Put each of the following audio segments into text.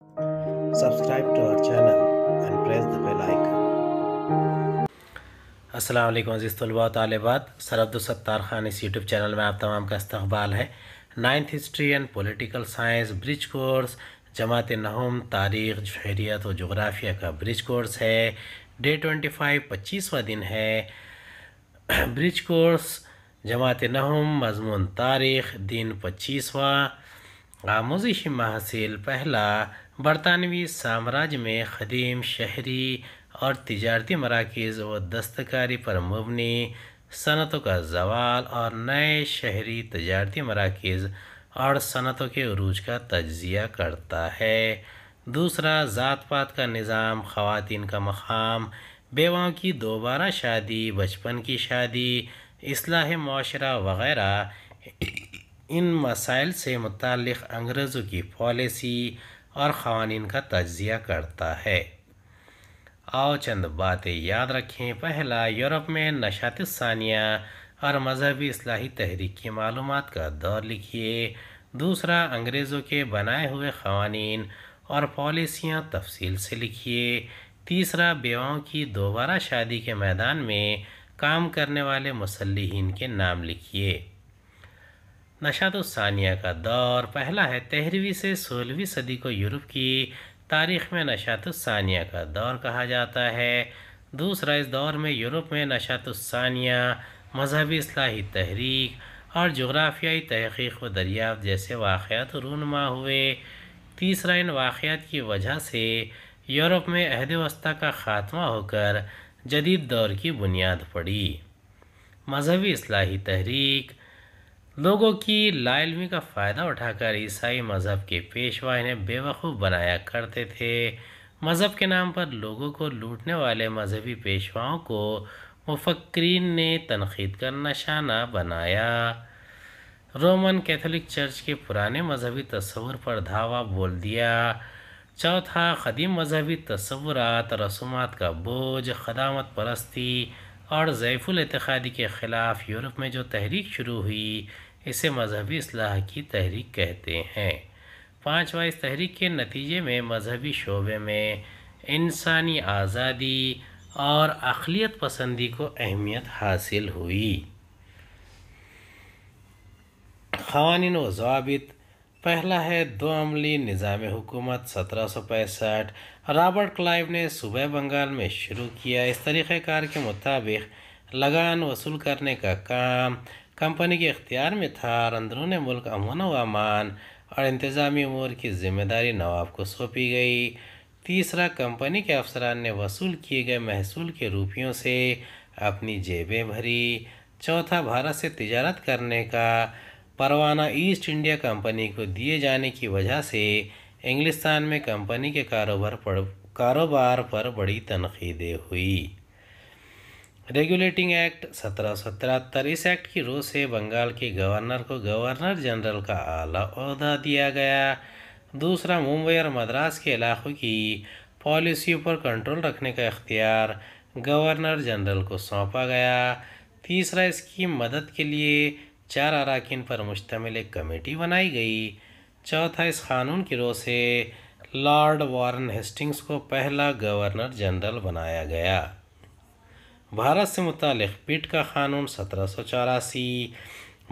Subscribe to our channel and press the bell icon. Aslam अज़ीज़ तलबा तालबात सरब्दुलसत्तार ख़ान इस YouTube channel में आप तमाम का इस्तबाल है ninth history and political science bridge course जमात नहम तारीख शहरियत और जोग्राफिया का ब्रिज कोर्स है डे ट्वेंटी फाइव पच्चीसवा दिन है ब्रिज कोर्स जमात नहम मजमून तारीख दिन पच्चीसवा आमोजिश महसिल पहला बरतानवी साम्राज्य में ख़दीम शहरी और तजारती मराकज़ व दस्तकारी पर मबनी सनतों का जवाल और नए शहरी तजारती मराकज़ और सनतों के अरूज का तजिया करता है दूसरा ज़ात पात का निज़ाम ख़वान का मकाम बेवाओं की दोबारा शादी बचपन की शादी असलाह माशरा वगैरह इन मसाइल से मुतल अंग्रेज़ों की पॉलिसी और ख़वान का तजिया करता है आओ चंद बातें याद रखें पहला यूरोप में नशात सानिया और मजहबी असलाही तहरीक की मालूम का दौर लिखिए दूसरा अंग्रेज़ों के बनाए हुए कवानीन और पॉलिसियाँ तफसील से लिखिए तीसरा बेवाओं की दोबारा शादी के मैदान में काम करने वाले मुसलिन के नाम लिखिए नशा तो सानिया का दौर पहला है तेरहवीं से सोलहवीं सदी को यूरोप की तारीख में नशा तो सानिया का दौर कहा जाता है दूसरा इस दौर में यूरोप में नशा तो सानिया मजहबी असलाही तहरीक और जग्राफियाई तहकीक व दरिया जैसे वाक़ात रूनमा हुए तीसरा इन वाक़ात की वजह से यूरोप में अहद वस्ती का ख़ात्मा होकर जदीद दौर की बुनियाद पड़ी मजहबी असलाही तहरीक लोगों की लालमी का फ़ायदा उठाकर ईसाई मज़हब के पेशवा इन्हें बेवकूफ़ बनाया करते थे मज़हब के नाम पर लोगों को लूटने वाले मज़हबी पेशवाओं को मुफक्रीन ने तनखीद का निशाना बनाया रोमन कैथोलिक चर्च के पुराने मजहबी तस्वुर पर धावा बोल दिया चौथा कदीम मजहबी तस्वुरात रसूमात का बोझ खदामत परस्ती और जैफुल के ख़िलाफ़ यूरोप में जो तहरीक शुरू हुई इसे मजहबी असलाह की तहरीक कहते हैं पाँचवा इस तहरीक के नतीजे में मजहबी शोबे में इंसानी आज़ादी और अखिलियत पसंदी को अहमियत हासिल हुई खवानी व जवाबित पहला है दो अमली निज़ाम हुकूमत सत्रह सौ पैंसठ रॉबर्ट क्लाइव ने सूबह बंगाल में शुरू किया इस तरीक़ार के मुताबिक लगान वसूल करने का काम कंपनी के इख्तियार में था और अंदरून मुल्क अमन व अमान और इंतज़ामी अमूर की जिम्मेदारी नवाब को सौंपी गई तीसरा कंपनी के अफसरान ने वसूल किए गए महसूल के रुपयों से अपनी जेबें भरी चौथा भारत से तजारत करने का परवाना ईस्ट इंडिया कंपनी को दिए जाने की वजह से इंग्लिस्तान में कंपनी के कारोबार पर कारोबार पर बड़ी तनखीदें हुई रेगुलेटिंग एक्ट सत्रह सौ इस एक्ट की रोज से बंगाल के गवर्नर को गवर्नर जनरल का आला अहदा दिया गया दूसरा मुंबई और मद्रास के इलाकों की पॉलिसियों पर कंट्रोल रखने का इख्तियार गवर्नर जनरल को सौंपा गया तीसरा इसकी मदद के लिए चार अरकान पर मुश्तमिल एक कमेटी बनाई गई चौथा इस कानून की रोज से लॉर्ड वारन हेस्टिंग्स को पहला गवर्नर जनरल बनाया गया भारत से मुतल पिट का कानून सत्रह सौ चौरासी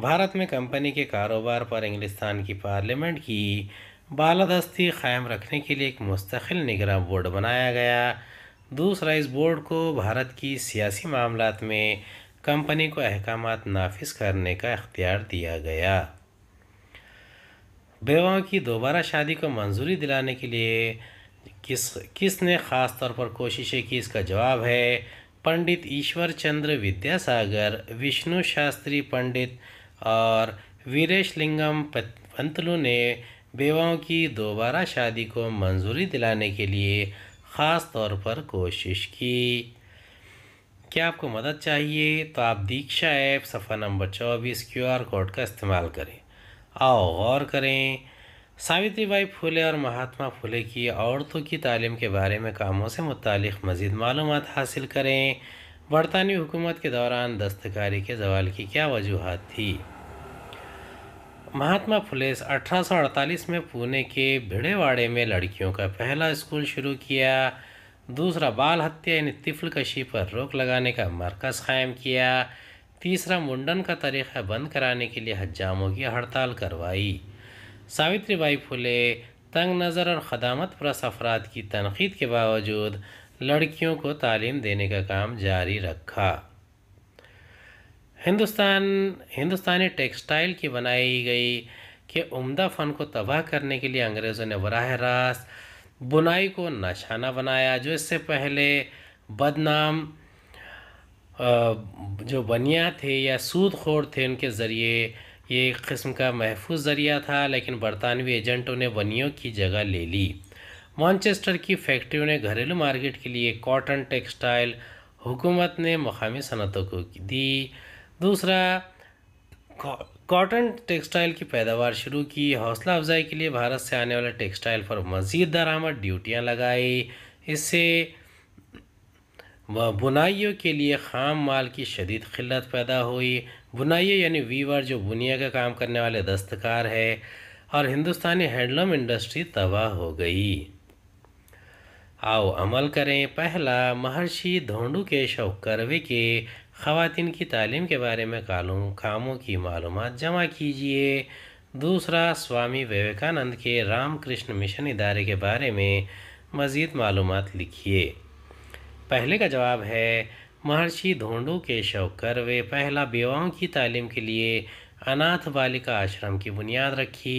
भारत में कंपनी के कारोबार पर इंग्लिस्तान की पार्लियामेंट की बालादस्ती कायम रखने के लिए एक मुस्तकिल निगरान बोर्ड बनाया गया दूसरा इस बोर्ड को भारत की सियासी मामला में कंपनी को अहकाम नाफिज करने का अख्तियार दिया गया बेवाओं की दोबारा शादी को मंजूरी दिलाने के लिए किस किसने ख़ास तौर पर कोशिशें की इसका जवाब है पंडित ईश्वर चंद्र विद्यासागर विष्णु शास्त्री पंडित और वीरेश लिंगम पंतलू ने बेवाओं की दोबारा शादी को मंजूरी दिलाने के लिए ख़ास तौर पर कोशिश की क्या आपको मदद चाहिए तो आप दीक्षा ऐप सफ़ा नंबर चौबीस क्यू आर कोड का इस्तेमाल करें आओ गौर करें सावित्रीबाई फूले और महात्मा फूले की औरतों की तालीम के बारे में कामों से मुतक़ मज़ीद मालूम हासिल करें बरतानवी हुकूमत के दौरान दस्तकारी के जवाल की क्या वजूहत थी महात्मा फुले अड़तालीस में पुणे के भिड़ेवाड़े में लड़कियों का पहला स्कूल शुरू किया दूसरा बाल हत्या यानी तिफल कशी पर रोक लगाने का मरकज़ क़ायम किया तीसरा मुंडन का तरीक़ा बंद कराने के लिए हजामों की हड़ताल करवाई सावित्री बाई फुले तंग नज़र और ख़दामत प्रस अफराद की तनकीद के बावजूद लड़कियों को तालीम देने का काम जारी रखा हिंदुस्तान हिंदुस्तानी टेक्सटाइल की बनाई गई के उम्दा फ़न को तबाह करने के लिए अंग्रेज़ों ने बरह रास्त बुनाई को नशाना बनाया जो इससे पहले बदनाम जो बनिया थे या सूद खोर थे उनके ज़रिए ये एक किस्म का महफूज ज़रिया था लेकिन बरतानवी एजेंटों ने बनियों की जगह ले ली मॉन्चेस्टर की फैक्ट्रियों ने घरेलू मार्केट के लिए कॉटन टेक्सटाइल हुकूमत ने मकामी सनतों को दी दूसरा कॉटन टेक्सटाइल की पैदावार शुरू की हौसला अफजाई के लिए भारत से आने वाले टेक्सटाइल पर मज़ीद दरामद ड्यूटियाँ लगाई इससे बुनाइयों के लिए खाम माल की शदीद खिलत पैदा हुई बुनाइए यानी वीवर जो बुनिया का काम करने वाले दस्तकार है और हिंदुस्तानी हैंडलूम इंडस्ट्री तबाह हो गई आओ अमल करें पहला महर्षि धोंडू केशव करवे के खातिन की तालीम के बारे में कालू खामों की मालूम जमा कीजिए दूसरा स्वामी विवेकानंद के रामकृष्ण मिशन इदारे के बारे में मज़ीद मालूम लिखिए पहले का जवाब है महर्षि धोंडू केशव कर वे पहला विवाहों की तालीम के लिए अनाथ बालिका आश्रम की बुनियाद रखी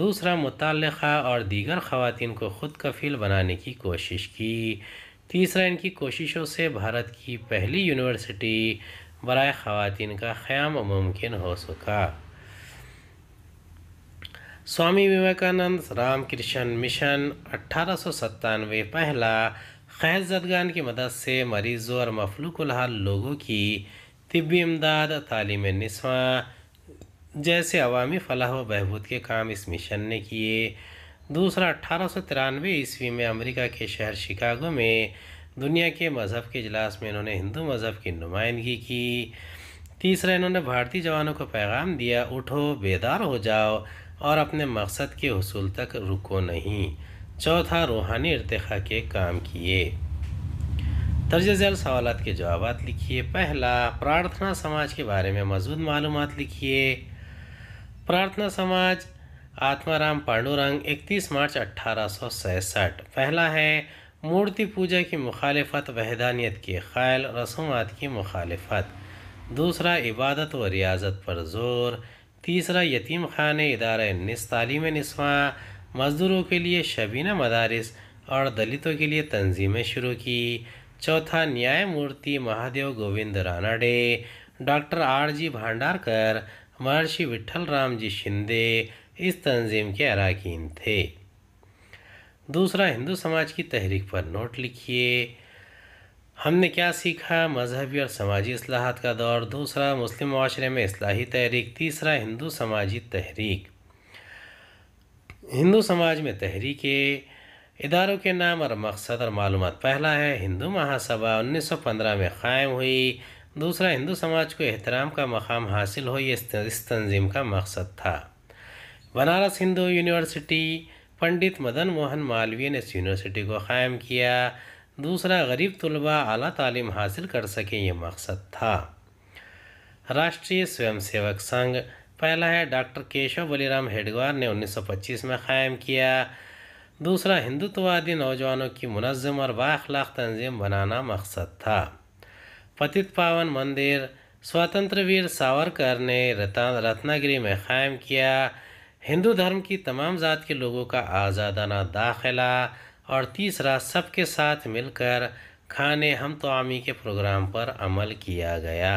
दूसरा मुतलक़ा और दीगर खवतिन को खुद कफील बनाने की कोशिश की तीसरा इनकी कोशिशों से भारत की पहली यूनिवर्सिटी बरए ख़वान का क़्याम मुमकिन हो सका स्वामी विवेकानंद रामकृष्ण मिशन सत्तानवे पहला खैर जदगान की मदद से मरीज़ों और मफलूकुलहाल लोगों की तबी इमदाद तालीम नस्वा जैसे अवामी फलाह व बहबूद के काम इस मिशन ने किए दूसरा अठारह सौ तिरानवे ईस्वी में अमरीका के शहर शिकागो में दुनिया के मज़हब के इजलास में इन्होंने हिंदू मज़हब की नुमाइंदगी की तीसरा इन्होंने भारतीय जवानों को पैगाम दिया उठो बेदार हो जाओ और अपने मकसद के हसूल तक रुको नहीं चौथा रूहानी इरतखा के काम किए तर्ज झैल सवाल के जवाब लिखिए पहला प्रार्थना समाज के बारे में मजबूत मालूम लिखिए प्रार्थना समाज आत्माराम पांडुरंग 31 मार्च अट्ठारह पहला है मूर्ति पूजा की मुखालफत वहदानियत के ख्याल रसूमात की मुखालफत दूसरा इबादत व रियाजत पर जोर तीसरा यतीम खान इदारा नस्तालीम नस्वा मज़दूरों के लिए शबीना मदारस और दलितों के लिए तंजीमें शुरू की चौथा न्यायमूर्ति Mahadev Govind Ranade doctor R G Bhandarkar Maharshi Vithal Ram जी शिंदे इस तंजीम के अरकान थे दूसरा हिंदू समाज की तहरीक पर नोट लिखिए हमने क्या सीखा मजहबी और समाजी असलाहत का दौर दूसरा मुस्लिम माशरे में असलाही तहरीक तीसरा हिंदू समाजी तहरीक हिंदू समाज में तहरीक इदारों के नाम और मकसद और मालूम पहला है हिंदू महासभा 1915 में क़ायम हुई दूसरा हिंदू समाज को एहतराम का मकाम हासिल हो ये इस तंजीम का मकसद था बनारस हिंदू यूनिवर्सिटी पंडित मदन मोहन मालवीय ने इस यूनिवर्सिटी को क़ायम किया दूसरा गरीब तलबा अली तालीम हासिल कर सकें यह मकसद था राष्ट्रीय स्वयंसेवक संघ पहला है डॉक्टर केशव बलिराम हेडगवार ने 1925 में क़ायम किया दूसरा हिंदुत्ववादी नौजवानों की मुनज़म और बाखलाक तंजीम बनाना मकसद था पतित पावन मंदिर स्वतंत्र वीर सावरकर ने रत्नागिरी में क़ायम किया हिंदू धर्म की तमाम ज़ात के लोगों का आज़ादाना दाखिला और तीसरा सबके साथ मिलकर खाने हम तो आमी के प्रोग्राम पर अमल किया गया